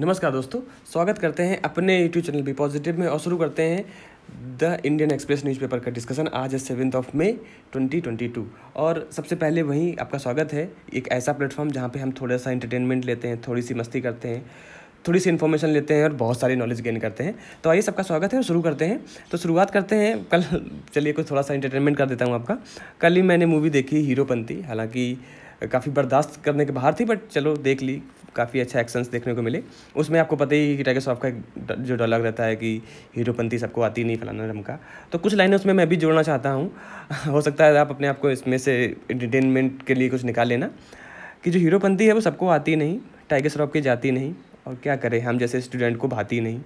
नमस्कार दोस्तों स्वागत करते हैं अपने यूट्यूब चैनल बी पॉजिटिव में और शुरू करते हैं द इंडियन एक्सप्रेस न्यूज़पेपर का डिस्कशन आज है सेवेंथ ऑफ मे 2022 और सबसे पहले वहीं आपका स्वागत है एक ऐसा प्लेटफॉर्म जहां पे हम थोड़ा सा इंटरटेनमेंट लेते हैं थोड़ी सी मस्ती करते हैं थोड़ी सी इन्फॉर्मेशन लेते हैं और बहुत सारी नॉलेज गेन करते हैं तो आइए सबका स्वागत है और शुरू करते हैं तो शुरुआत करते हैं कल चलिए कुछ थोड़ा सा इंटरटेनमेंट कर देता हूँ आपका कल ही मैंने मूवी देखी हीरोपंथी हालाँकि काफ़ी बर्दाश्त करने के बाहर थी बट चलो देख ली काफ़ी अच्छा एक्शंस देखने को मिले उसमें आपको पता ही कि टाइगर श्रॉफ का एक जो डायलॉग रहता है कि हीरोपंथी सबको आती नहीं फलाना का तो कुछ लाइनें उसमें मैं भी जोड़ना चाहता हूँ हो सकता है आप अपने आप को इसमें से इंटरटेनमेंट के लिए कुछ निकाल लेना कि जो हीरोपंथी है वो सबको आती नहीं टाइगर श्रॉफ की जाती नहीं और क्या करें हम जैसे स्टूडेंट को भाती नहीं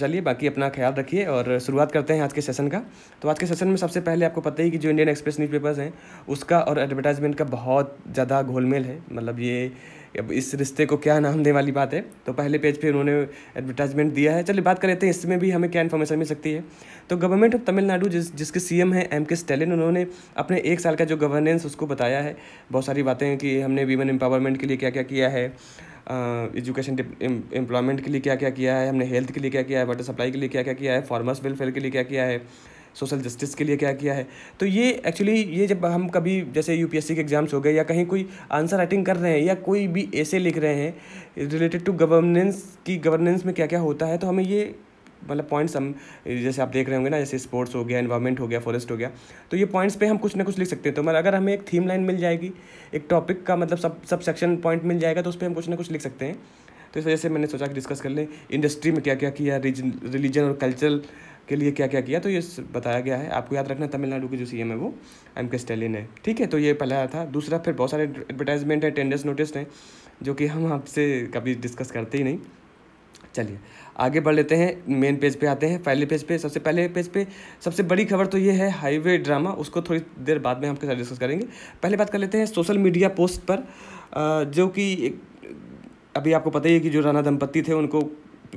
चलिए बाकी अपना ख्याल रखिए और शुरुआत करते हैं आज के सेशन का तो आज के सेशन में सबसे पहले आपको पता ही कि जो इंडियन एक्सप्रेस न्यूज़पेपर्स हैं उसका और एडवर्टाइजमेंट का बहुत ज़्यादा घोलमेल है मतलब ये अब इस रिश्ते को क्या नाम देने वाली बात है तो पहले पेज पे उन्होंने एडवर्टाइजमेंट दिया है चलिए बात कर लेते हैं इसमें भी हमें क्या इन्फॉर्मेशन मिल सकती है तो गवर्नमेंट ऑफ तमिलनाडु जिस जिसके एम है एम के स्टेलिन उन्होंने अपने एक साल का जो गवर्नेंस उसको बताया है बहुत सारी बातें हैं कि हमने वीमेन एम्पावरमेंट के लिए क्या क्या किया है एजुकेशन एम्प्लॉयमेंट के लिए क्या क्या किया है हमने हेल्थ के लिए क्या किया है वाटर सप्लाई के लिए क्या क्या किया है फार्मर्स वेलफेयर के लिए क्या किया है सोशल जस्टिस के लिए क्या किया है तो ये एक्चुअली ये जब हम कभी जैसे यूपीएससी के एग्ज़ाम्स हो गए या कहीं कोई आंसर राइटिंग कर रहे हैं या कोई भी ऐसे लिख रहे हैं रिलेटेड टू गवर्नेंस की गवर्नेंस में क्या क्या होता है तो हमें ये मतलब पॉइंट्स हम जैसे आप देख रहे होंगे ना जैसे स्पोर्ट्स हो गया इन्वायरमेंट हो गया फॉरेस्ट हो गया तो ये पॉइंट्स पे हम कुछ ना कुछ लिख सकते हैं तो मतलब अगर हमें एक थीम लाइन मिल जाएगी एक टॉपिक का मतलब सब सब सेक्शन पॉइंट मिल जाएगा तो उस पर हम कुछ ना कुछ लिख सकते हैं तो इस वजह से मैंने सोचा कि डिस्कस कर लें इंडस्ट्री में क्या क्या किया रिलीजन और कल्चरल के लिए क्या क्या किया तो ये बताया गया है आपको याद रखना तमिलनाडु के जो सी है वो एम के स्टेलिन है ठीक है तो ये पहला था दूसरा फिर बहुत सारे एडवर्टाइजमेंट है टेंडर्स नोटिस हैं जो कि हम आपसे कभी डिस्कस करते ही नहीं चलिए आगे बढ़ लेते हैं मेन पेज पे आते हैं पहले पेज पे सबसे पहले पेज पे सबसे बड़ी खबर तो ये है हाईवे ड्रामा उसको थोड़ी देर बाद में हम आपके साथ डिस्कस करेंगे पहले बात कर लेते हैं सोशल मीडिया पोस्ट पर जो कि अभी आपको पता ही है कि जो राणा दंपत्ति थे उनको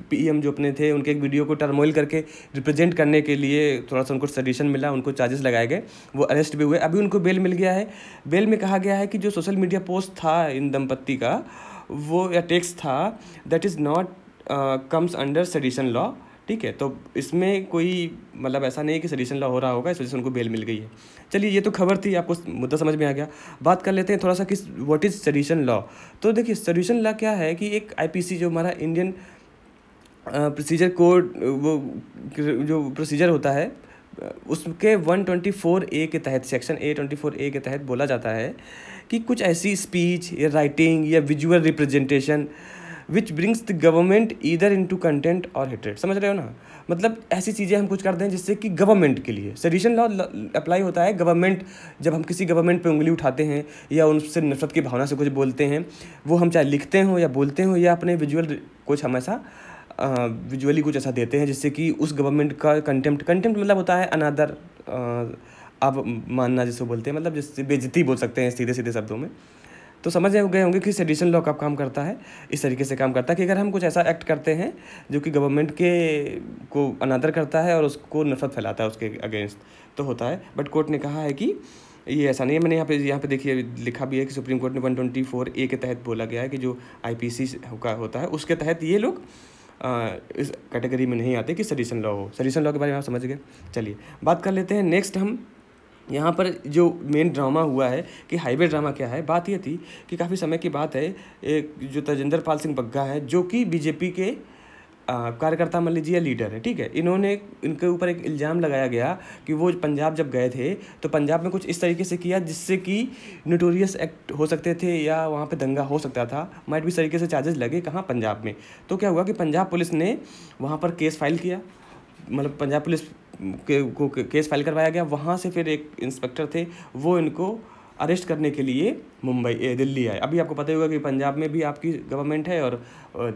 पीएम जो अपने थे उनके एक वीडियो को टर्मोइल करके रिप्रेजेंट करने के लिए थोड़ा सा उनको सजेशन मिला उनको चार्जेस लगाए गए वो अरेस्ट भी हुए अभी उनको बेल मिल गया है बेल में कहा गया है कि जो सोशल मीडिया पोस्ट था इन दंपत्ति का वो या टेक्स था that is not comes under sedition law ठीक है तो इसमें कोई मतलब ऐसा नहीं है कि सडिशन लॉ हो रहा होगा इस वजह से उनको बेल मिल गई है चलिए ये तो खबर थी आपको मुद्दा समझ में आ गया बात कर लेते हैं थोड़ा सा किस व्हाट इज़ सडिशन लॉ तो देखिए सडिशन लॉ क्या है कि एक आईपीसी जो हमारा इंडियन प्रोसीजर कोड वो जो प्रोसीजर होता है उसके 124 ए के तहत सेक्शन ए फोर ए के तहत बोला जाता है कि कुछ ऐसी स्पीच या राइटिंग या visual representation which brings the government इधर इन टू कंटेंट और हिटेड समझ रहे हो ना मतलब ऐसी चीज़ें हम कुछ करते हैं जिससे कि गवर्नमेंट के लिए सडिशन लॉ अप्लाई होता है गवर्नमेंट जब हम किसी गवर्नमेंट पर उंगली उठाते हैं या उनसे नफरत की भावना से कुछ बोलते हैं वो हम चाहे लिखते हों या बोलते हों या अपने विजुअल कुछ हमेशा विजुअली कुछ ऐसा देते हैं जिससे कि उस गवर्नमेंट का कंटेम्प्ट कंटेम्प्ट मतलब होता है अनादर आप मानना जिसको बोलते हैं मतलब जिससे बेजती बोल सकते हैं सीधे सीधे शब्दों में तो समझ गए होंगे कि सेडिशन लॉ कब काम करता है इस तरीके से काम करता है कि अगर हम कुछ ऐसा एक्ट करते हैं जो कि गवर्नमेंट के को अनादर करता है और उसको नफरत फैलाता है उसके अगेंस्ट तो होता है बट कोर्ट ने कहा है कि ये ऐसा नहीं है मैंने यहाँ पे यहाँ पे देखिए लिखा भी है कि सुप्रीम कोर्ट ने वन ट्वेंटी फोर ए के तहत बोला गया है कि जो आई पी सी होता है उसके तहत ये लोग इस कैटेगरी में नहीं आते कि सजेशन लॉ हो सजेशन लॉ के बारे में आप समझ गए चलिए बात कर लेते हैं नेक्स्ट हम यहाँ पर जो मेन ड्रामा हुआ है कि हाईवे ड्रामा क्या है बात यह थी कि काफ़ी समय की बात है एक जो तजेंद्र पाल सिंह बग्गा है जो कि बीजेपी के कार्यकर्ता मान लीजिए लीडर है ठीक है इन्होंने इनके ऊपर एक इल्ज़ाम लगाया गया कि वो पंजाब जब गए थे तो पंजाब में कुछ इस तरीके से किया जिससे कि न्यूटोरियस एक्ट हो सकते थे या वहाँ पे दंगा हो सकता था माइट भी इस तरीके से चार्जेस लगे कहाँ पंजाब में तो क्या हुआ कि पंजाब पुलिस ने वहाँ पर केस फाइल किया मतलब पंजाब पुलिस के को केस फाइल करवाया गया वहाँ से फिर एक इंस्पेक्टर थे वो इनको अरेस्ट करने के लिए मुंबई ए, दिल्ली आए अभी आपको पता ही होगा कि पंजाब में भी आपकी गवर्नमेंट है और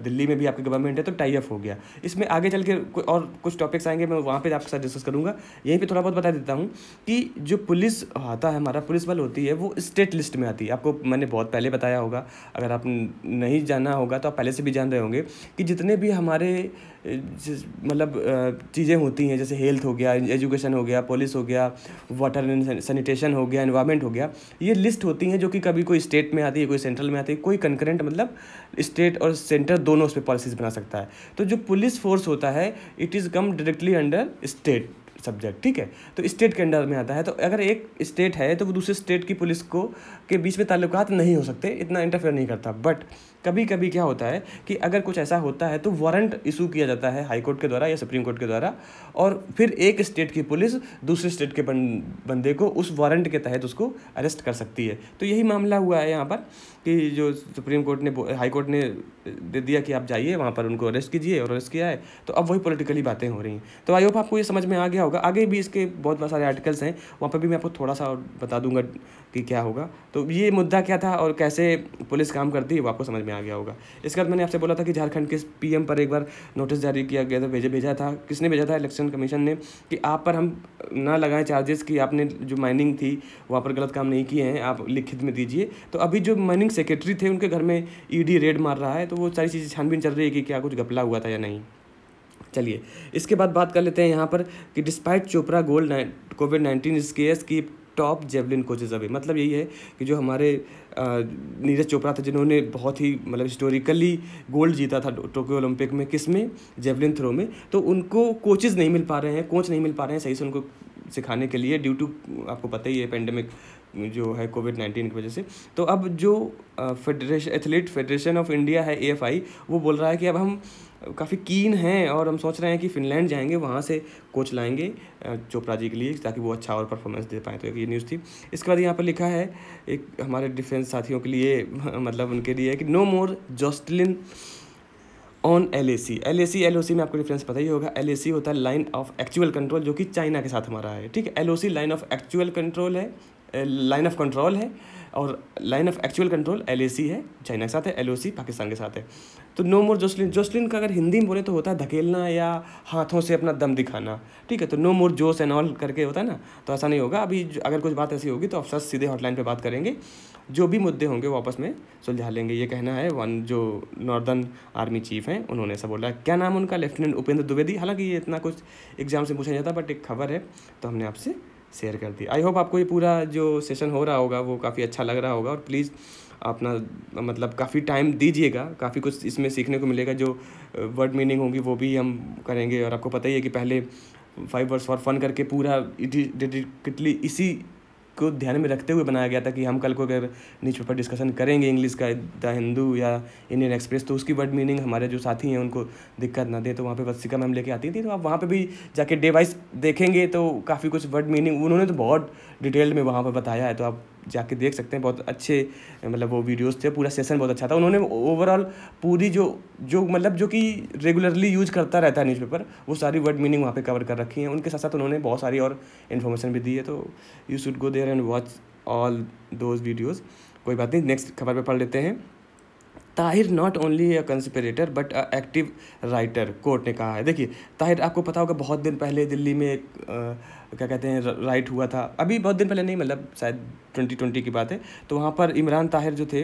दिल्ली में भी आपकी गवर्नमेंट है तो टाई अप हो गया इसमें आगे चल के और कुछ टॉपिक्स आएंगे मैं वहाँ पर आपके साथ डिस्कस करूँगा यहीं पर थोड़ा बहुत बता देता हूँ कि जो पुलिस आता है हमारा पुलिस बल होती है वो स्टेट लिस्ट में आती है आपको मैंने बहुत पहले बताया होगा अगर आप नहीं जाना होगा तो आप पहले से भी जान रहे होंगे कि जितने भी हमारे मतलब चीज़ें होती हैं जैसे हेल्थ हो गया एजुकेशन हो गया पुलिस हो गया वाटर सैनिटेशन हो गया एनवायरमेंट हो गया ये लिस्ट होती हैं जो कि कभी कभी कोई स्टेट में आती है कोई सेंट्रल में आती है कोई कंकरेंट मतलब स्टेट और सेंटर दोनों उस पर पॉलिसीज बना सकता है तो जो पुलिस फोर्स होता है it is come directly under state subject ठीक है तो स्टेट के अंडर में आता है तो अगर एक स्टेट है तो वो दूसरे स्टेट की पुलिस को के बीच में ताल्लुकात नहीं हो सकते इतना इंटरफेयर नहीं करता बट कभी कभी क्या होता है कि अगर कुछ ऐसा होता है तो वारंट इशू किया जाता है हाई कोर्ट के द्वारा या सुप्रीम कोर्ट के द्वारा और फिर एक स्टेट की पुलिस दूसरे स्टेट के बंदे को उस वारंट के तहत उसको अरेस्ट कर सकती है तो यही मामला हुआ है यहाँ पर कि जो सुप्रीम कोर्ट ने हाई कोर्ट ने दे दिया कि आप जाइए वहाँ पर उनको अरेस्ट कीजिए और अरेस्ट किया है तो अब वही पॉलिटिकली बातें हो रही हैं तो आई होप आपको ये समझ में आ गया होगा आगे भी इसके बहुत सारे आर्टिकल्स हैं वहाँ पर भी मैं आपको थोड़ा सा और बता दूंगा कि क्या होगा तो ये मुद्दा क्या था और कैसे पुलिस काम करती है वो आपको समझ में आ गया होगा इसके बाद मैंने आपसे बोला था कि झारखंड के पीएम पर एक बार नोटिस जारी किया गया था तो भेजे भेजा था किसने भेजा था इलेक्शन कमीशन ने कि आप पर हम ना लगाएं चार्जेस कि आपने जो माइनिंग थी वहाँ पर गलत काम नहीं किए हैं आप लिखित में दीजिए तो अभी जो माइनिंग सेक्रेटरी थे उनके घर में ईडी e रेड मार रहा है तो वो सारी चीज़ें छानबीन चल रही है कि क्या कुछ घपला हुआ था या नहीं चलिए इसके बाद बात कर लेते हैं यहाँ पर कि despite Chopra gold COVID nineteen case की टॉप जेवलिन कोचेज अभी मतलब यही है कि जो हमारे नीरज चोपड़ा थे जिन्होंने बहुत ही मतलब हिस्टोरिकली गोल्ड जीता था टोक्यो ओलंपिक में किस में जेवलिन थ्रो में तो उनको कोचेज़ नहीं मिल पा रहे हैं कोच नहीं मिल पा रहे हैं सही से उनको सिखाने के लिए ड्यू टू आपको पता ही है पेंडेमिक जो है कोविड नाइन्टीन की वजह से तो अब जो federation athlete federation of India है ए वो बोल रहा है कि अब हम काफ़ी कीन हैं और हम सोच रहे हैं कि फिनलैंड जाएंगे वहाँ से कोच लाएंगे चोपड़ा जी के लिए ताकि वो अच्छा और परफॉर्मेंस दे पाएँ तो एक ये न्यूज़ थी इसके बाद यहाँ पर लिखा है एक हमारे डिफेंस साथियों के लिए मतलब उनके लिए कि no more jostling on L A C L A C L O C में आपको डिफरेंस पता ही होगा एल ए सी होता है लाइन ऑफ एक्चुअल कंट्रोल जो कि चाइना के साथ हमारा है ठीक है L O C line of actual control है लाइन ऑफ कंट्रोल है और line of actual control L है चाइना के साथ है एल पाकिस्तान के साथ है तो नो मोर जोसलिन जोसलिन का अगर हिंदी में बोले तो होता है धकेलना या हाथों से अपना दम दिखाना ठीक है तो नो मोर जोश एंड ऑल करके होता है ना तो ऐसा नहीं होगा अभी अगर कुछ बात ऐसी होगी तो अफसर सीधे हॉटलाइन पर बात करेंगे जो भी मुद्दे होंगे वो आपस में सुलझा लेंगे ये कहना है वन जो नॉर्दर्न आर्मी चीफ हैं उन्होंने ऐसा बोला क्या नाम उनका लेफ्टिनेंट उपेंद्र द्विवेदी हालांकि ये इतना कुछ एग्जाम से पूछा जाता बट एक खबर है तो हमने आपसे शेयर कर दी आई होप आपको ये पूरा जो सेशन हो रहा होगा वो काफ़ी अच्छा लग रहा होगा और प्लीज़ अपना मतलब काफ़ी टाइम दीजिएगा काफ़ी कुछ इसमें सीखने को मिलेगा जो वर्ड मीनिंग होगी वो भी हम करेंगे और आपको पता ही है कि पहले फाइव वर्ड्स फॉर फन करके पूरा डेडिकेटली इसी को ध्यान में रखते हुए बनाया गया था कि हम कल को अगर न्यूज़ पेपर डिस्कशन करेंगे इंग्लिश का द हिंदू या इंडियन एक्सप्रेस तो उसकी वर्ड मीनिंग हमारे जो साथी हैं उनको दिक्कत ना दे तो वहाँ पर वत्सिका मैम लेके आती थी तो आप वहाँ पर भी जाके डे वाइज देखेंगे तो काफ़ी कुछ वर्ड मीनिंग उन्होंने तो बहुत डिटेल में वहाँ पर बताया है तो आप जाके देख सकते हैं बहुत अच्छे मतलब वो वीडियोस थे पूरा सेशन बहुत अच्छा था उन्होंने ओवरऑल पूरी जो जो मतलब जो कि रेगुलरली यूज करता रहता है न्यूज़पेपर वो सारी वर्ड मीनिंग वहाँ पे कवर कर रखी है उनके साथ साथ उन्होंने बहुत सारी और इन्फॉर्मेशन भी दी है तो you should go there and watch all those videos कोई बात नहीं नेक्स्ट खबर पर पढ़ लेते हैं Tahir not only a conspirator but a active rioter court ने कहा है देखिए ताहिर आपको पता होगा बहुत दिन पहले दिल्ली में एक क्या कहते हैं राइट हुआ था अभी बहुत दिन पहले नहीं मतलब शायद ट्वेंटी ट्वेंटी की बात है तो वहाँ पर इमरान ताहिर जो थे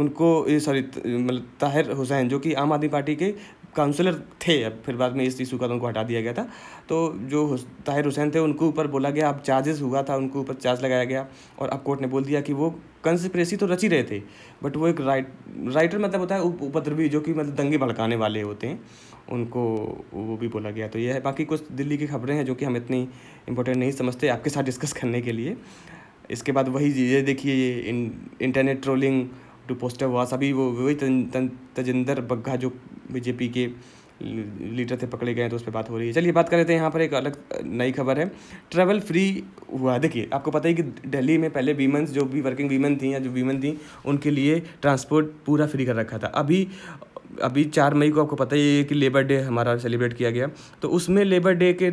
उनको सॉरी मतलब ताहिर हुसैन जो कि आम आदमी पार्टी के काउंसलर थे अब फिर बाद में इस इशू का तो उनको हटा दिया गया था तो जो ताहिर हुसैन थे उनके ऊपर बोला गया अब चार्जेस हुआ था उनके ऊपर चार्ज लगाया गया और अब कोर्ट ने बोल दिया कि वो कंस्परेसी तो रची रहे थे बट वो एक राइट राइटर मतलब होता है उपद्रवी जो कि मतलब दंगे भड़काने वाले होते हैं उनको वो भी बोला गया तो यह है बाकी कुछ दिल्ली की खबरें हैं जो कि हम इतनी इंपॉर्टेंट नहीं समझते आपके साथ डिस्कस करने के लिए इसके बाद वही ये देखिए ये इंटरनेट ट्रोलिंग टू पोस्टर हुआ सभी वो वही तजेंदर बग्घा जो बीजेपी के लीडर थे पकड़े गए तो उस पर बात हो रही है चलिए बात कर लेते हैं यहाँ पर एक अलग नई खबर है ट्रैवल फ्री हुआ देखिए आपको पता ही कि दिल्ली में पहले वीमेंस जो भी वर्किंग वीमेन थी या जो वीमेन थी उनके लिए ट्रांसपोर्ट पूरा फ्री कर रखा था अभी अभी चार मई को आपको पता ही है कि लेबर डे हमारा सेलिब्रेट किया गया तो उसमें लेबर डे के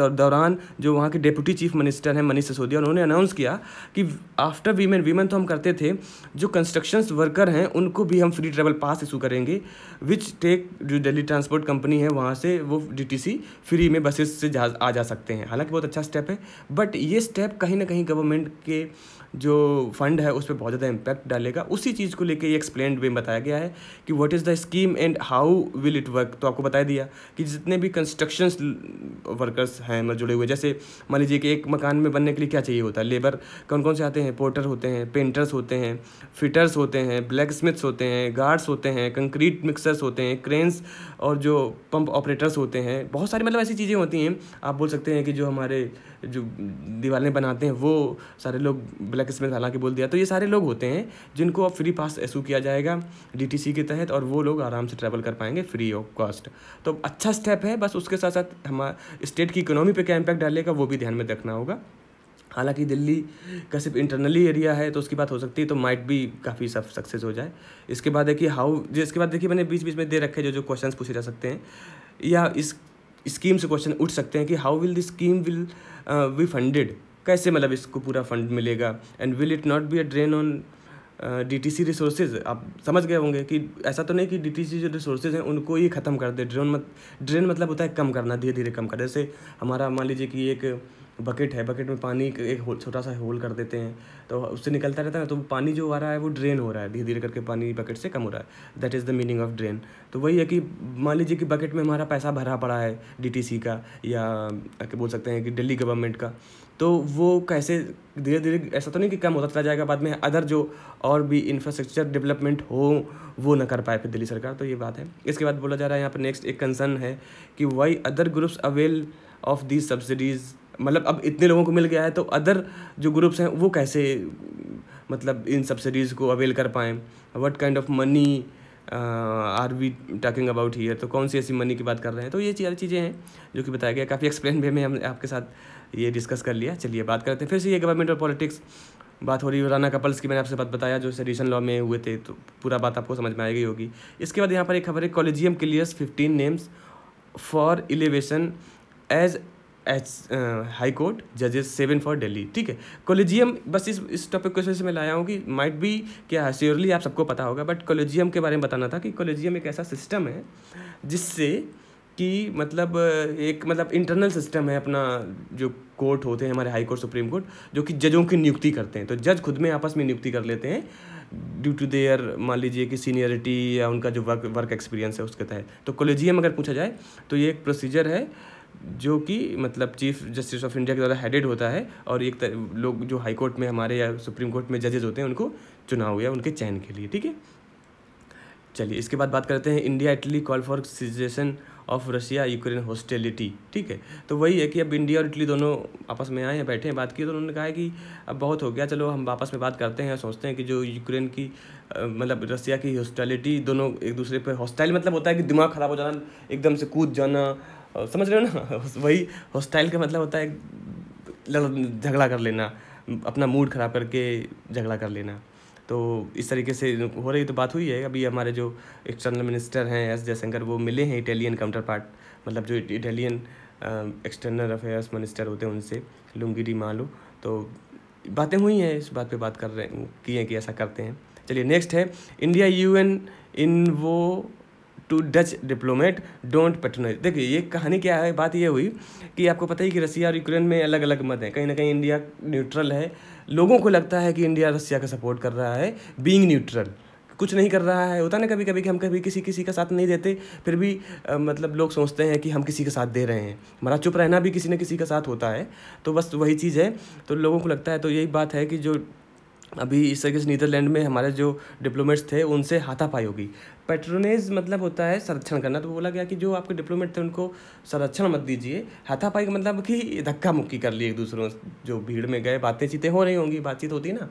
दौरान जो वहाँ के डेप्यूटी चीफ मिनिस्टर हैं मनीष सिसोदिया उन्होंने अनाउंस किया कि आफ्टर वीमेन वीमेन तो हम करते थे जो कंस्ट्रक्शन वर्कर हैं उनको भी हम फ्री ट्रेवल पास इशू करेंगे विच टेक जो दिल्ली ट्रांसपोर्ट कंपनी है वहाँ से वो डी फ्री में बसेस से जा आ जा सकते हैं हालांकि बहुत अच्छा स्टेप है बट ये स्टेप कहीं ना कहीं गवर्नमेंट के जो फंड है उस पर बहुत ज़्यादा इम्पैक्ट डालेगा उसी चीज़ को लेकर ये एक्सप्लेन वे में बताया गया है कि what is the scheme and how will it work तो आपको बताया दिया कि जितने भी कंस्ट्रक्शन वर्कर्स हैं मतलब जुड़े हुए जैसे मान लीजिए कि एक मकान में बनने के लिए क्या चाहिए होता है लेबर कौन कौन से आते हैं पोर्टर होते हैं पेंटर्स होते हैं फिटर्स होते हैं ब्लैक स्मिथ्स होते हैं गार्ड्स होते हैं कंक्रीट मिक्सर्स होते हैं क्रेन्स और जो पंप ऑपरेटर्स होते हैं बहुत सारी मतलब ऐसी चीज़ें होती हैं आप बोल सकते हैं कि जो हमारे जो दीवारें बनाते हैं वो सारे लोग ब्लैक इसमें हालांकि बोल दिया तो ये सारे लोग होते हैं जिनको अब फ्री पास इशू किया जाएगा डीटीसी के तहत और वो लोग आराम से ट्रैवल कर पाएंगे फ्री ऑफ कॉस्ट तो अच्छा स्टेप है बस उसके साथ साथ हमारे स्टेट की इकोनॉमी पर क्या इम्पैक्ट डालेगा वो भी ध्यान में रखना होगा हालांकि दिल्ली का सिर्फ इंटरनली एरिया है तो उसकी बात हो सकती है तो माइट भी काफ़ी सब सक्सेस हो जाए इसके बाद देखिए हाउ इसके बाद देखिए मैंने बीच बीच में दे रखे जो जो क्वेश्चंस पूछे जा सकते हैं या इस स्कीम से क्वेश्चन उठ सकते हैं कि how will this scheme will be funded कैसे मतलब इसको पूरा फंड मिलेगा and will it not be a drain on D T C resources आप समझ गए होंगे कि ऐसा तो नहीं कि डी टी सी जो रिसोर्सेज हैं उनको ही ख़त्म कर दे ड्रेन मत ड्रेन मतलब होता है कम करना धीरे धीरे कम करना जैसे हमारा मान लीजिए कि एक बकेट है बकेट में पानी एक होल छोटा सा होल कर देते हैं तो उससे निकलता रहता है तो पानी जो आ रहा है वो ड्रेन हो रहा है धीरे धीरे करके पानी बकेट से कम हो रहा है that is the meaning of drain तो वही है कि मान लीजिए कि बकेट में हमारा पैसा भरा पड़ा है डी का या क्या बोल सकते हैं कि दिल्ली गवर्नमेंट का तो वो कैसे धीरे धीरे ऐसा तो नहीं कि कम होता चला जाएगा बाद में अदर जो और भी इंफ्रास्ट्रक्चर डेवलपमेंट हो वो ना कर पाए फिर दिल्ली सरकार तो ये बात है इसके बाद बोला जा रहा है यहाँ पर नेक्स्ट एक कंसर्न है कि why other groups avail of these subsidies मतलब अब इतने लोगों को मिल गया है तो अदर जो ग्रुप्स हैं वो कैसे मतलब इन सब्सिडीज़ को अवेल कर पाएँ what kind of money are we talking about here तो कौन सी ऐसी मनी की बात कर रहे हैं तो ये सारी चीज़ें हैं जो कि बताया गया काफ़ी एक्सप्लेन भी में हम आपके साथ ये डिस्कस कर लिया चलिए बात करते हैं फिर से ये गवर्नमेंट और पॉलिटिक्स बात हो रही है राना कपल्स की मैंने आपसे बात बताया जो सेडिशन लॉ में हुए थे तो पूरा बात आपको समझ में आ गई होगी इसके बाद यहाँ पर एक खबर है collegium clears fifteen names for elevation as H high court जजेस सेवन फॉर दिल्ली ठीक है कॉलेजियम बस इस इस टॉपिक को से मैं लाया हूँ कि माइट भी क्या श्योरली आप सबको पता होगा बट कॉलेजियम के बारे में बताना था कि कॉलेजियम एक ऐसा सिस्टम है जिससे कि मतलब एक मतलब इंटरनल सिस्टम है अपना जो कोर्ट होते हैं हमारे हाई कोर्ट सुप्रीम कोर्ट जो कि जजों की नियुक्ति करते हैं तो जज खुद में आपस में नियुक्ति कर लेते हैं ड्यू टू देयर मान लीजिए कि सीनियरिटी या उनका जो वर्क वर्क एक्सपीरियंस है उसके तहत तो कॉलेजियम अगर पूछा जाए तो ये एक प्रोसीजर है जो कि मतलब चीफ जस्टिस ऑफ इंडिया के द्वारा हेडेड होता है और एक लोग जो हाई कोर्ट में हमारे या सुप्रीम कोर्ट में जजेज होते हैं उनको चुनाव या उनके चयन के लिए ठीक है चलिए इसके बाद बात करते हैं India Italy call for cessation of Russia Ukraine hostility ठीक है तो वही है कि अब इंडिया और इटली दोनों आपस में आए हैं बैठे हैं बात की तो उन्होंने कहा है कि अब बहुत हो गया चलो हम आपस में बात करते हैं सोचते हैं कि जो यूक्रेन की मतलब रसिया की हॉस्टैलिटी दोनों एक दूसरे पर हॉस्टाइल मतलब होता है कि दिमाग ख़राब हो जाना एकदम से कूद जाना समझ रहे हो ना वही हॉस्टाइल का मतलब होता है झगड़ा कर लेना अपना मूड ख़राब करके झगड़ा कर लेना तो इस तरीके से हो रही तो बात हुई है अभी हमारे जो एक्सटर्नल मिनिस्टर हैं एस जयशंकर वो मिले हैं इटालियन काउंटर पार्ट मतलब जो इटालियन एक्सटर्नल अफेयर्स मिनिस्टर होते हैं उनसे लुंगिडी मालो तो बातें हुई हैं इस बात पे बात कर रहे हैं किए कि ऐसा करते हैं चलिए नेक्स्ट है इंडिया एन इन वो to Dutch diplomat don't patronise देखिए ये कहानी क्या है बात ये हुई कि आपको पता ही कि रसिया और यूक्रेन में अलग अलग मत हैं कहीं ना कहीं इंडिया न्यूट्रल है लोगों को लगता है कि इंडिया रसिया का सपोर्ट कर रहा है बींग न्यूट्रल कुछ नहीं कर रहा है होता ना कभी कभी कि हम कभी किसी किसी का साथ नहीं देते फिर भी आ, मतलब लोग सोचते हैं कि हम किसी का साथ दे रहे हैं हमारा चुप रहना भी किसी न किसी का साथ होता है तो बस वही चीज़ है तो लोगों को लगता है तो यही बात है कि जो अभी इस तरीके से नीदरलैंड में हमारे जो डिप्लोमेट्स थे उनसे हाथापाई होगी पेट्रोनेज मतलब होता है संरक्षण करना तो बोला गया कि जो आपके डिप्लोमेट थे उनको संरक्षण मत दीजिए हाथापाई का मतलब कि धक्का मुक्की कर लिए एक दूसरों जो भीड़ में गए बातें चीतें हो रही होंगी बातचीत होती ना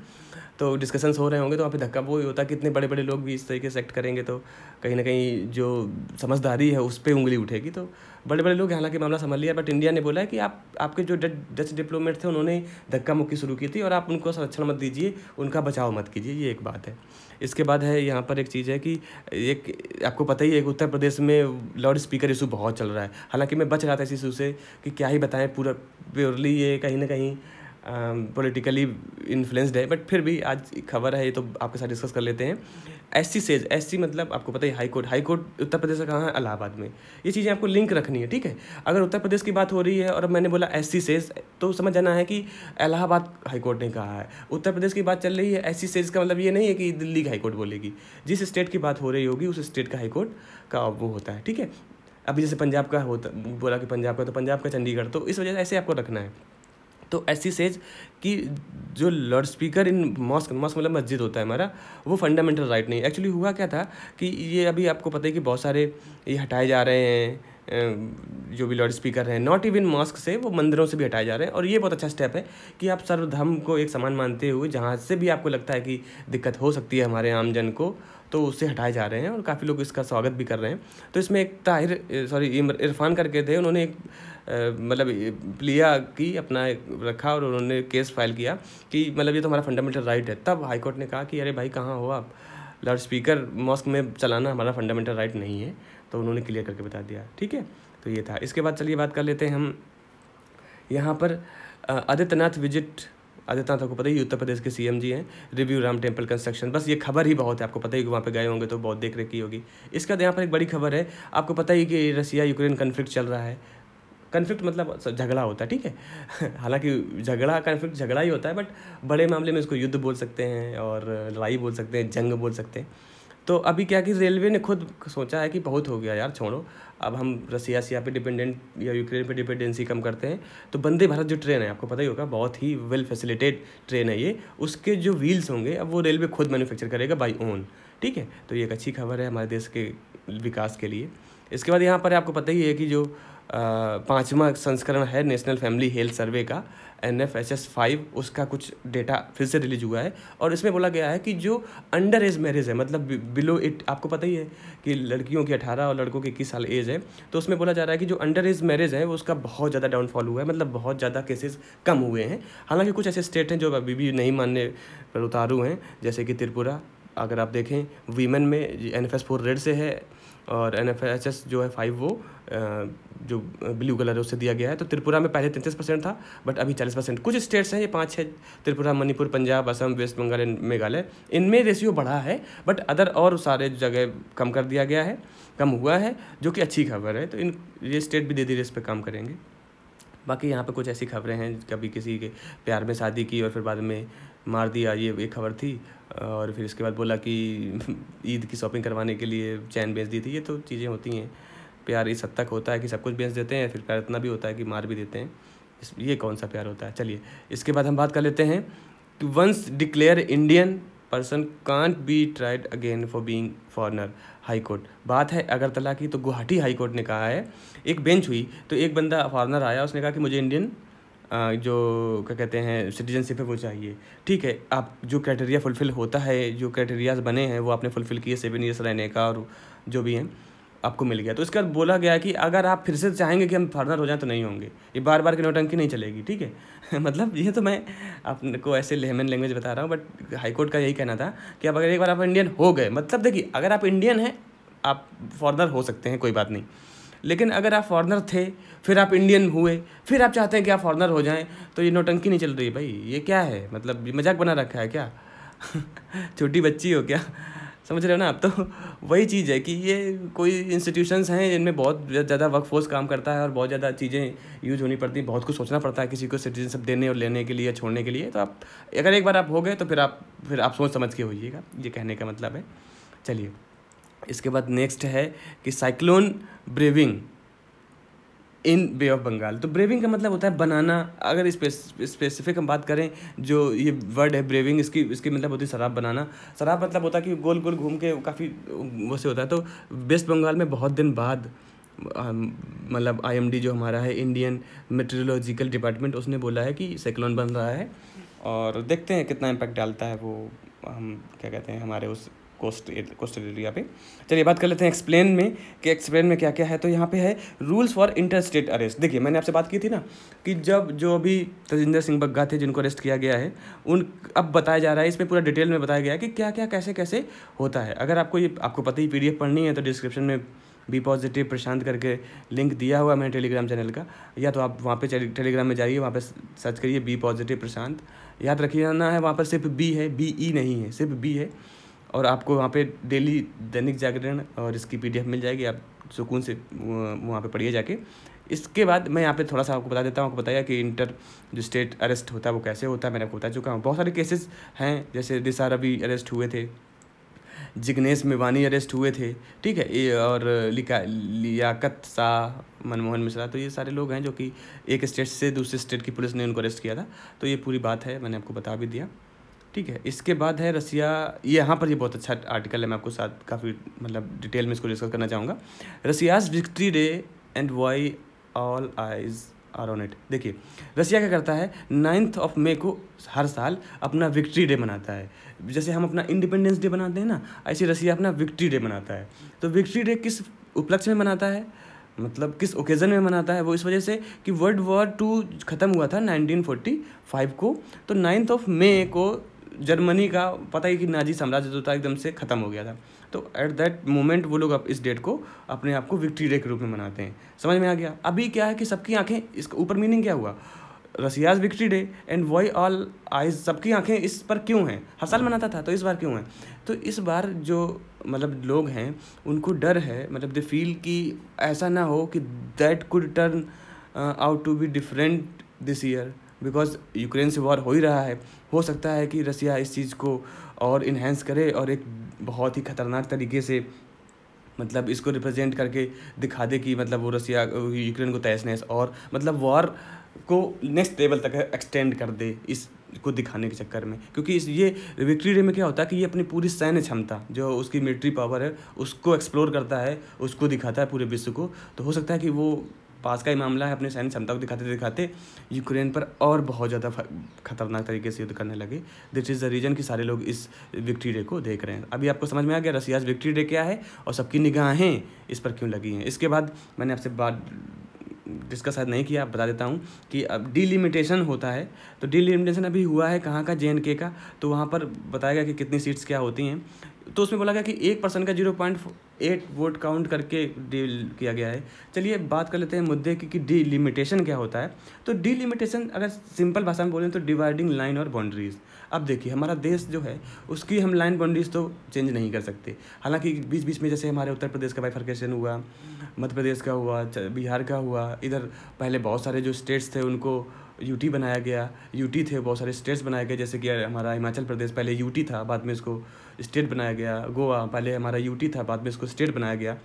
तो डिस्कशंस हो रहे होंगे तो वहाँ पे धक्का वो ही होता है कि इतने बड़े बड़े लोग भी इस तरीके से एक्ट करेंगे तो कहीं ना कहीं जो समझदारी है उस पर उंगली उठेगी तो बड़े बड़े लोग हालांकि मामला संभाल लिया बट इंडिया ने बोला है कि आप आपके जो डच डिप्लोमेट थे उन्होंने धक्का मुक्की शुरू की थी और आप उनको संरक्षण मत दीजिए उनका बचाव मत कीजिए ये एक बात है इसके बाद है यहाँ पर एक चीज़ है कि एक आपको पता ही है कि उत्तर प्रदेश में लाउड स्पीकर इशू बहुत चल रहा है हालांकि मैं बच रहा था इस इशू से कि क्या ही बताएं पूरा प्योरली ये कहीं ना कहीं पॉलिटिकली um, इन्फ्लुएंस्ड है बट फिर भी आज खबर है ये तो आपके साथ डिस्कस कर लेते हैं S C says S C मतलब आपको पता है high court high court Uttar Pradesh का कहाँ है इलाहाबाद में ये चीज़ें आपको लिंक रखनी है ठीक है अगर उत्तर प्रदेश की बात हो रही है और मैंने बोला एस सी सेज तो समझ जाना है कि इलाहाबाद हाई कोर्ट ने कहा है उत्तर प्रदेश की बात चल रही है एस सी सेज का मतलब ये नहीं है कि दिल्ली की हाईकोर्ट बोलेगी जिस स्टेट की बात हो रही होगी उस स्टेट का हाईकोर्ट का वो होता है ठीक है अभी जैसे पंजाब का होता बोला कि पंजाब का तो पंजाब का चंडीगढ़ तो इस वजह से ऐसे आपको रखना है तो ऐसी सेज कि जो loudspeaker in mosque mosque मतलब मस्जिद होता है हमारा वो फंडामेंटल राइट नहीं एक्चुअली हुआ क्या था कि ये अभी आपको पता है कि बहुत सारे ये हटाए जा रहे हैं जो भी लाउड स्पीकर हैं नॉट इवन मॉस्क से वो मंदिरों से भी हटाए जा रहे हैं और ये बहुत अच्छा स्टेप है कि आप सर्वधर्म को एक समान मानते हुए जहाँ से भी आपको लगता है कि दिक्कत हो सकती है हमारे आमजन को तो उससे हटाए जा रहे हैं और काफ़ी लोग इसका स्वागत भी कर रहे हैं तो इसमें एक ताहिर सॉरी इरफान करके थे उन्होंने एक मतलब लिया कि अपना रखा और उन्होंने केस फाइल किया कि मतलब ये तो हमारा फंडामेंटल राइट है तब हाईकोर्ट ने कहा कि अरे भाई कहाँ हो आप लाउड स्पीकर मॉस्क में चलाना हमारा फंडामेंटल राइट नहीं है तो उन्होंने क्लियर करके बता दिया ठीक है तो ये था इसके बाद चलिए बात कर लेते हैं हम यहाँ पर आदित्यनाथ विजिट आदित्यनाथ आपको पता ही उत्तर प्रदेश के सी हैं रिव्यू राम टेम्पल कंस्ट्रक्शन बस ये खबर ही बहुत है आपको पता ही कि वहाँ पर गए होंगे तो बहुत देख रेख की होगी इसके बाद यहाँ पर एक बड़ी खबर है आपको पता ही कि रसिया यूक्रेन कन्फ्लिक्ट चल रहा है कन्फ्लिक्ट मतलब झगड़ा होता है ठीक है हालांकि झगड़ा कन्फ्लिक्ट झगड़ा ही होता है बट बड़े मामले में इसको युद्ध बोल सकते हैं और लड़ाई बोल सकते हैं जंग बोल सकते हैं तो अभी क्या कि रेलवे ने खुद सोचा है कि बहुत हो गया यार छोड़ो अब हम रसिया सिया पे डिपेंडेंट या यूक्रेन पे डिपेंडेंसी कम करते हैं तो वंदे भारत जो ट्रेन है आपको पता ही होगा बहुत ही वेल फैसिलिटेड ट्रेन है ये उसके जो व्हील्स होंगे अब वो रेलवे खुद मैन्युफैक्चर करेगा बाई ओन ठीक है तो ये एक अच्छी खबर है हमारे देश के विकास के लिए इसके बाद यहाँ पर आपको पता ही है कि जो पाँचवा संस्करण है नेशनल फैमिली हेल्थ सर्वे का N F H S five उसका कुछ डेटा फिर से रिलीज हुआ है और इसमें बोला गया है कि जो अंडर एज मैरिज है मतलब बिलो एट आपको पता ही है कि लड़कियों की अठारह और लड़कों की इक्कीस साल एज है तो उसमें बोला जा रहा है कि जो अंडर एज मैरिज है वो उसका बहुत ज़्यादा डाउनफॉल हुआ है मतलब बहुत ज़्यादा केसेस कम हुए हैं हालांकि कुछ ऐसे स्टेट हैं जो अभी भी नहीं मानने पर उतारू हैं जैसे कि त्रिपुरा अगर आप देखें वीमेन में N F S four rate से है और एन एफ एच एस जो है फाइव वो जो ब्लू कलर है उससे दिया गया है तो त्रिपुरा में पहले तैंतीस परसेंट था बट अभी चालीस परसेंट कुछ स्टेट्स हैं ये पाँच छः त्रिपुरा मणिपुर पंजाब असम वेस्ट बंगाल एंड मेघालय इनमें रेशियो बढ़ा है बट अदर और सारे जगह कम कर दिया गया है कम हुआ है जो कि अच्छी खबर है तो इन ये स्टेट भी धीरे धीरे इस पर काम करेंगे बाकी यहाँ पे कुछ ऐसी खबरें हैं कभी किसी के प्यार में शादी की और फिर बाद में मार दिया ये एक खबर थी और फिर इसके बाद बोला कि ईद की शॉपिंग करवाने के लिए चैन बेच दी थी ये तो चीज़ें होती हैं प्यार इस हद तक होता है कि सब कुछ बेच देते हैं फिर प्यार इतना भी होता है कि मार भी देते हैं ये कौन सा प्यार होता है चलिए इसके बाद हम बात कर लेते हैं कि once declare Indian person can't be tried again for being foreigner high court बात है अगरतला की तो गुवाहाटी हाई कोर्ट ने कहा है एक बेंच हुई तो एक बंदा फॉरनर आया उसने कहा कि मुझे इंडियन जो क्या कहते हैं सिटीजनशिप है वो चाहिए ठीक है आप जो क्राइटेरिया फुलफ़िल होता है जो क्राइटेरियाज बने हैं वो आपने फुलफ़िल किए सेवन ईयर्स रहने का और जो भी हैं आपको मिल गया तो इसके बाद बोला गया कि अगर आप फिर से चाहेंगे कि हम फॉरनर हो जाएं तो नहीं होंगे ये बार बार की नोटंकी नहीं चलेगी ठीक है मतलब ये तो मैं आपको ऐसे लेमन लैंग्वेज बता रहा हूँ बट हाईकोर्ट का यही कहना था कि अब अगर एक बार आप इंडियन हो गए मतलब देखिए अगर आप इंडियन हैं आप फॉरनर हो सकते हैं कोई बात नहीं लेकिन अगर आप फॉरनर थे फिर आप इंडियन हुए फिर आप चाहते हैं कि आप फॉरनर हो जाएं तो ये नोटंकी नहीं चल रही भाई ये क्या है मतलब मजाक बना रखा है क्या छोटी बच्ची हो क्या समझ रहे हो ना आप तो वही चीज़ है कि ये कोई इंस्टीट्यूशंस हैं जिनमें बहुत ज़्यादा वर्क फोर्स काम करता है और बहुत ज़्यादा चीज़ें यूज होनी पड़ती हैं बहुत कुछ सोचना पड़ता है किसी को सिटीजनशिप देने और लेने के लिए छोड़ने के लिए तो आप अगर एक बार आप हो गए तो फिर आप फिर आप सोच समझ के होइएगा ये कहने का मतलब है चलिए इसके बाद नेक्स्ट है कि cyclone brewing in bay of Bengal तो ब्रेविंग का मतलब होता है बनाना अगर स्पेसिफिक हम बात करें जो ये वर्ड है ब्रेविंग इसकी इसकी मतलब होती है शराब बनाना शराब मतलब होता है कि गोल गोल घूम के काफ़ी वो से होता है तो वेस्ट बंगाल में बहुत दिन बाद मतलब आईएमडी जो हमारा है इंडियन मेट्रोलॉजिकल डिपार्टमेंट उसने बोला है कि साइक्लोन बन रहा है और देखते हैं कितना इम्पैक्ट डालता है वो हम क्या कहते हैं हमारे उस कोस्ट कोस्टल एरिया पे चलिए बात कर लेते हैं एक्सप्लेन में कि एक्सप्लेन में क्या क्या है तो यहाँ पे है rules for inter state arrest देखिए मैंने आपसे बात की थी ना कि जब जो अभी तजिंदर सिंह बग्गा थे जिनको अरेस्ट किया गया है उन अब बताया जा रहा है इसमें पूरा डिटेल में बताया गया है कि क्या क्या कैसे कैसे होता है अगर आपको ये आपको पता ही पी पढ़नी है तो डिस्क्रिप्शन में बी पॉजिटिव प्रशांत करके लिंक दिया हुआ है मैंने टेलीग्राम चैनल का या तो आप वहाँ पे टेलीग्राम में जाइए वहाँ पे सर्च करिए बी पॉजिटिव प्रशांत याद रखिए ना है वहाँ पर सिर्फ बी है बी ई e नहीं है सिर्फ बी है और आपको वहाँ पे डेली दैनिक जागरण और इसकी पीडीएफ मिल जाएगी आप सुकून से वहाँ पे पढ़िए जाके इसके बाद मैं यहाँ पे थोड़ा सा आपको बता देता हूँ आपको बताया कि इंटर जो स्टेट अरेस्ट होता है वो कैसे होता है मैंने आपको बता चुका हूँ बहुत सारे केसेस हैं जैसे दिसार अभी अरेस्ट हुए थे जिग्नेश मेवानी अरेस्ट हुए थे ठीक है ये और लिका लियाकत शाह मनमोहन मिश्रा तो ये सारे लोग हैं जो कि एक स्टेट से दूसरे स्टेट की पुलिस ने उनको अरेस्ट किया था तो ये पूरी बात है मैंने आपको बता भी दिया ठीक है इसके बाद है रसिया ये यहाँ पर ये बहुत अच्छा आर्टिकल है मैं आपको साथ काफ़ी मतलब डिटेल में इसको डिस्कस करना चाहूँगा Russia's victory day and why all eyes are on it देखिए रसिया क्या करता है नाइन्थ ऑफ मे को हर साल अपना विक्ट्री डे मनाता है जैसे हम अपना इंडिपेंडेंस डे मनाते हैं ना ऐसे रसिया अपना विक्ट्री डे मनाता है तो विक्ट्री डे किस उपलक्ष्य में मनाता है मतलब किस ओकेज़न में मनाता है वो इस वजह से कि वर्ल्ड वॉर टू ख़त्म हुआ था 1945 को तो नाइन्थ ऑफ मे को जर्मनी का पता ही कि नाजी साम्राज्य जो था एकदम से ख़त्म हो गया था तो एट दैट मोमेंट वो लोग अब इस डेट को अपने आप को विक्ट्री डे के रूप में मनाते हैं समझ में आ गया अभी क्या है कि सबकी आँखें इसका ऊपर मीनिंग क्या हुआ Russia's victory day and why all eyes सबकी आंखें इस पर क्यों हैं हर साल मनाता था तो इस बार क्यों है तो इस बार जो मतलब लोग हैं उनको डर है मतलब दे फील कि ऐसा ना हो कि that could turn out to be different this year because Ukraine से वॉर हो ही रहा है हो सकता है कि रसिया इस चीज़ को और इन्हेंस करे और एक बहुत ही ख़तरनाक तरीके से मतलब इसको रिप्रेजेंट करके दिखा दे कि मतलब वो रसिया यूक्रेन को तहस नहस और मतलब वॉर को नेक्स्ट लेवल तक एक्सटेंड कर दे इस को दिखाने के चक्कर में क्योंकि इस ये विक्ट्री डे में क्या होता है कि ये अपनी पूरी सैन्य क्षमता जो उसकी मिलिट्री पावर है उसको एक्सप्लोर करता है उसको दिखाता है पूरे विश्व को तो हो सकता है कि वो पास का ही मामला है अपने सैन्य क्षमता को दिखाते दिखाते यूक्रेन पर और बहुत ज़्यादा खतरनाक तरीके से युद्ध करने लगे दिस इज़ द रीज़न कि सारे लोग इस विक्ट्री डे को देख रहे हैं अभी आपको समझ में आ गया रसियाज विक्ट्री डे क्या है और सबकी निगाहें इस पर क्यों लगी हैं इसके बाद मैंने आपसे बात डिस्कस शायद नहीं किया बता देता हूँ कि अब डिलिमिटेशन होता है तो डिलिमिटेशन अभी हुआ है कहाँ का जे का तो वहाँ पर बताया गया कि कितनी सीट्स क्या होती हैं तो उसमें बोला गया कि एक पर्सन का zero point eight vote count करके डील किया गया है चलिए बात कर लेते हैं मुद्दे की कि डीलिमिटेशन क्या होता है तो डीलिमिटेशन अगर सिंपल भाषा में बोलें तो डिवाइडिंग लाइन और बाउंड्रीज अब देखिए हमारा देश जो है उसकी हम लाइन बाउंड्रीज तो चेंज नहीं कर सकते हालांकि बीच बीच में जैसे हमारे उत्तर प्रदेश का बाइफर्केशन हुआ मध्य प्रदेश का हुआ बिहार का हुआ इधर पहले बहुत सारे जो स्टेट्स थे उनको यूटी बनाया गया यूटी थे बहुत सारे स्टेट्स बनाए गए जैसे कि हमारा हिमाचल प्रदेश पहले यूटी था बाद में इसको स्टेट बनाया गया गोवा पहले हमारा यूटी था बाद में इसको स्टेट बनाया गया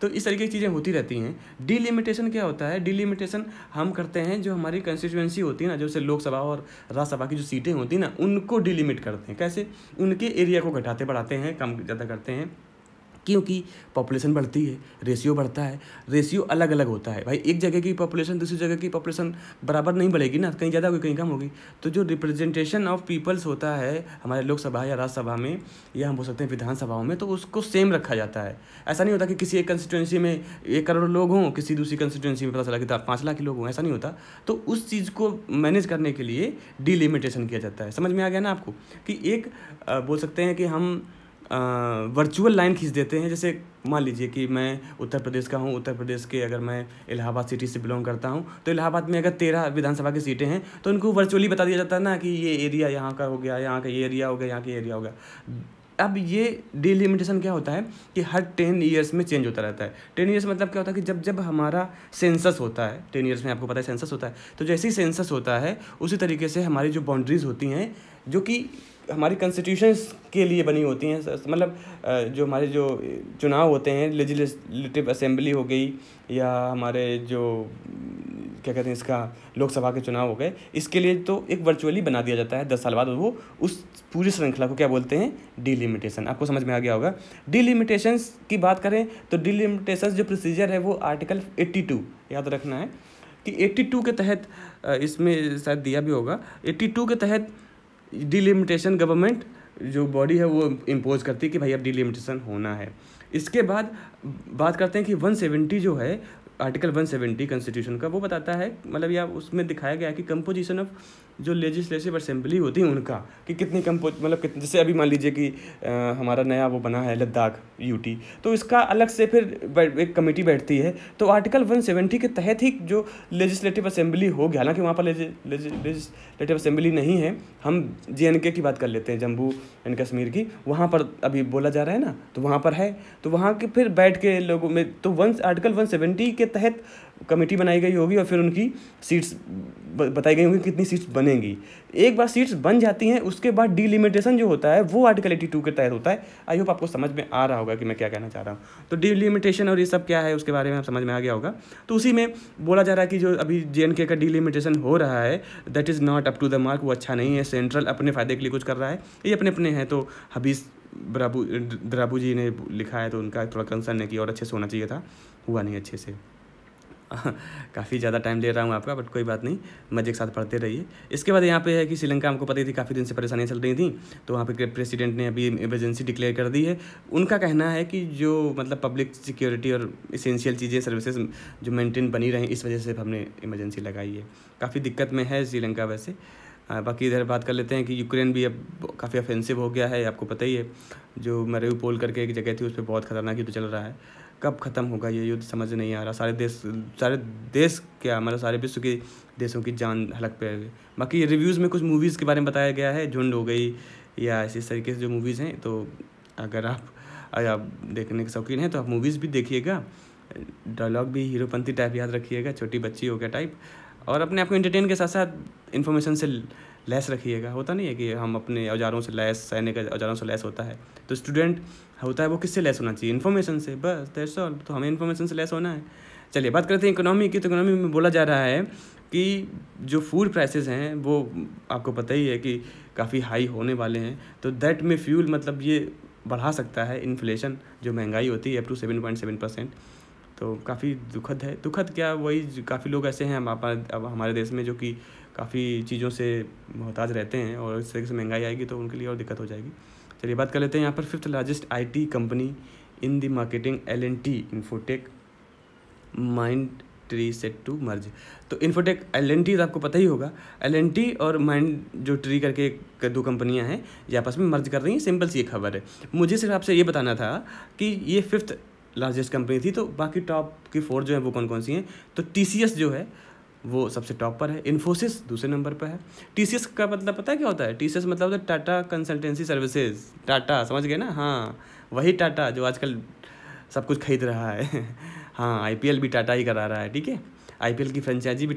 तो इस तरीके की चीज़ें होती रहती हैं डिलिमिटेशन क्या होता है डिलिमिटेशन हम करते हैं जो हमारी कंस्टिट्यूएंसी होती है ना जैसे लोकसभा और राज्यसभा की जो सीटें होती हैं ना उनको डिलिमिट करते हैं कैसे उनके एरिया को घटाते बढ़ाते हैं कम ज़्यादा करते हैं क्योंकि पॉपुलेशन बढ़ती है रेशियो बढ़ता है रेशियो अलग अलग होता है भाई एक जगह की पॉपुलेशन दूसरी जगह की पॉपुलेशन बराबर नहीं बढ़ेगी ना कहीं ज़्यादा होगी कहीं कम होगी तो जो रिप्रेजेंटेशन ऑफ पीपल्स होता है हमारे लोकसभा या राज्यसभा में या हम बोल सकते हैं विधानसभाओं में तो उसको सेम रखा जाता है ऐसा नहीं होता कि किसी एक कंस्टिट्यूंसी में एक करोड़ लोग हों किसी दूसरी कंस्टिट्यूंसी में पता चला कि तो पाँच लाख लोग हों ऐसा नहीं होता तो उस चीज़ को मैनेज करने के लिए डिलिमिटेशन किया जाता है समझ में आ गया ना आपको कि एक बोल सकते हैं कि हम वर्चुअल लाइन खींच देते हैं जैसे मान लीजिए कि मैं उत्तर प्रदेश का हूँ उत्तर प्रदेश के अगर मैं इलाहाबाद सिटी से बिलोंग करता हूँ तो इलाहाबाद में अगर तेरह विधानसभा की सीटें हैं तो उनको वर्चुअली बता दिया जाता है ना कि ये एरिया यहाँ का हो गया यहाँ का ये एरिया हो गया यहाँ का एरिया हो गया अब ये डिलिमिटेशन क्या होता है कि हर टेन ईयर्स में चेंज होता रहता है टेन ईयर्स मतलब क्या होता है कि जब जब हमारा सेंसस होता है टेन ईयर्स में आपको पता है सेंसस होता है तो जैसे ही सेंसस होता है उसी तरीके से हमारी जो बाउंड्रीज़ होती हैं जो कि हमारी कंस्टिट्यूशन के लिए बनी होती हैं मतलब जो हमारे जो चुनाव होते हैं लेजिस्टिव असेंबली हो गई या हमारे जो क्या कहते हैं इसका लोकसभा के चुनाव हो गए इसके लिए तो एक वर्चुअली बना दिया जाता है दस साल बाद वो उस पूरी श्रृंखला को क्या बोलते हैं डिलिमिटेशन आपको समझ में आ गया होगा डिलिमिटेशन की बात करें तो डिलिमिटेशन जो प्रोसीजर है वो आर्टिकल एट्टी टू याद रखना है कि एट्टी टू के तहत इसमें शायद दिया भी होगा एट्टी टू के तहत डिलिमिटेशन गवर्नमेंट जो बॉडी है वो इम्पोज करती है कि भाई अब डिलिमिटेशन होना है इसके बाद बात करते हैं कि वन सेवेंटी जो है आर्टिकल वन सेवेंटी कॉन्स्टिट्यूशन का वो बताता है मतलब या उसमें दिखाया गया है कि कंपोजिशन ऑफ जो लेजिस्लेटिव असेंबली होती है उनका कि कितनी कम मतलब कित, जैसे अभी मान लीजिए कि आ, हमारा नया वो बना है लद्दाख यूटी तो इसका अलग से फिर एक कमेटी बैठती है तो आर्टिकल 170 के तहत ही जो लेजिस्लेटिव असेंबली होगी हालांकि वहाँ पर लेजिस्लेटिव असेंबली नहीं है हम जे की बात कर लेते हैं जम्मू एंड कश्मीर की वहाँ पर अभी बोला जा रहा है ना तो वहाँ पर है तो वहाँ के फिर बैठ के लोगों में तो वन आर्टिकल वन के तहत कमेटी बनाई गई होगी और फिर उनकी सीट्स बताई गई होंगी कितनी सीट्स बन बनेंगी एक बार सीट्स बन जाती हैं उसके बाद डिलिमिटेशन जो होता है वो आर्टिकल एटी टू के तहत होता है आई होप आपको समझ में आ रहा होगा कि मैं क्या कहना चाह रहा हूँ तो डिलिमिटेशन और ये सब क्या है उसके बारे में आप समझ में आ गया होगा तो उसी में बोला जा रहा है कि जो अभी जे का डिलिमिटेशन हो रहा है that is not up to the mark वो अच्छा नहीं है सेंट्रल अपने फ़ायदे के लिए कुछ कर रहा है ये अपने अपने हैं तो हबीस द्राबू द्राबू जी ने लिखा है तो उनका थोड़ा कंसर्न है कि और अच्छे से होना चाहिए था हुआ नहीं अच्छे से काफ़ी ज़्यादा टाइम ले रहा हूँ आपका बट कोई बात नहीं मज़े के साथ पढ़ते रहिए इसके बाद यहाँ पे है कि श्रीलंका हमको पता ही थी काफ़ी दिन से परेशानियाँ चल रही थी तो वहाँ पे प्रेसिडेंट ने अभी इमरजेंसी डिक्लेयर कर दी है उनका कहना है कि जो मतलब पब्लिक सिक्योरिटी और इसेंशियल चीज़ें सर्विसेज जो मेनटेन बनी रहें इस वजह से हमने इमरजेंसी लगाई है काफ़ी दिक्कत में है श्रीलंका वैसे बाकी इधर बात कर लेते हैं कि यूक्रेन भी अब काफ़ी ऑफेंसिव हो गया है आपको पता ही है जो मरे पोल करके एक जगह थी उस पर बहुत खतरनाक युद्ध चल रहा है कब ख़त्म होगा ये युद्ध समझ नहीं आ रहा सारे देश सारे देश क्या मतलब सारे विश्व के देशों की जान हलक पे है बाकी रिव्यूज़ में कुछ मूवीज़ के बारे में बताया गया है झुंड हो गई या इसी तरीके से जो मूवीज़ हैं तो अगर आप आप देखने के शौकीन हैं तो आप मूवीज़ भी देखिएगा डायलॉग भी हीरोपंथी टाइप याद रखिएगा छोटी बच्ची हो गया टाइप और अपने आप को इंटरटेन के साथ साथ इन्फॉर्मेशन से लैस रखिएगा होता नहीं है कि हम अपने औजारों से लैस सैनिक औजारों से लैस होता है तो स्टूडेंट होता है वो किससे लैस होना चाहिए इन्फॉर्मेशन से बस दैट्स ऑल तो हमें इन्फॉर्मेशन से लैस होना है चलिए बात करते हैं इकोनॉमी की तो इकोनॉमी में बोला जा रहा है कि जो फूड प्राइसेस हैं वो आपको पता ही है कि काफ़ी हाई होने वाले हैं तो दैट में फ्यूल मतलब ये बढ़ा सकता है इन्फ्लेशन जो महंगाई होती है up to seven point seven percent तो काफ़ी दुखद है दुखद क्या वही काफ़ी लोग ऐसे हैं हम हमारे देश में जो कि काफ़ी चीज़ों से मोहताज रहते हैं और इस तरीके से महंगाई आएगी तो उनके लिए और दिक्कत हो जाएगी चलिए बात कर लेते हैं यहाँ पर fifth largest I company in the marketing L N T Infotech Mindtree set to merge तो इन्फोटेक एल एन टी आपको पता ही होगा एल एन टी और माइंड जो ट्री करके एक दो कंपनियां हैं ये आपस में मर्ज कर रही हैं सिंपल सी ये खबर है मुझे सिर्फ आपसे ये बताना था कि ये फिफ्थ लार्जेस्ट कंपनी थी तो बाकी टॉप की फोर जो है वो कौन कौन सी हैं तो टी सी एस जो है वो सबसे टॉप पर है इन्फोसिस दूसरे नंबर पर है टी का मतलब पता है क्या होता है टी मतलब होता है टाटा कंसल्टेंसी सर्विसेज टाटा समझ गए ना हाँ वही टाटा जो आजकल सब कुछ खरीद रहा है हाँ आई भी टाटा ही करा रहा है ठीक है आई की फ्रेंचाइजी भी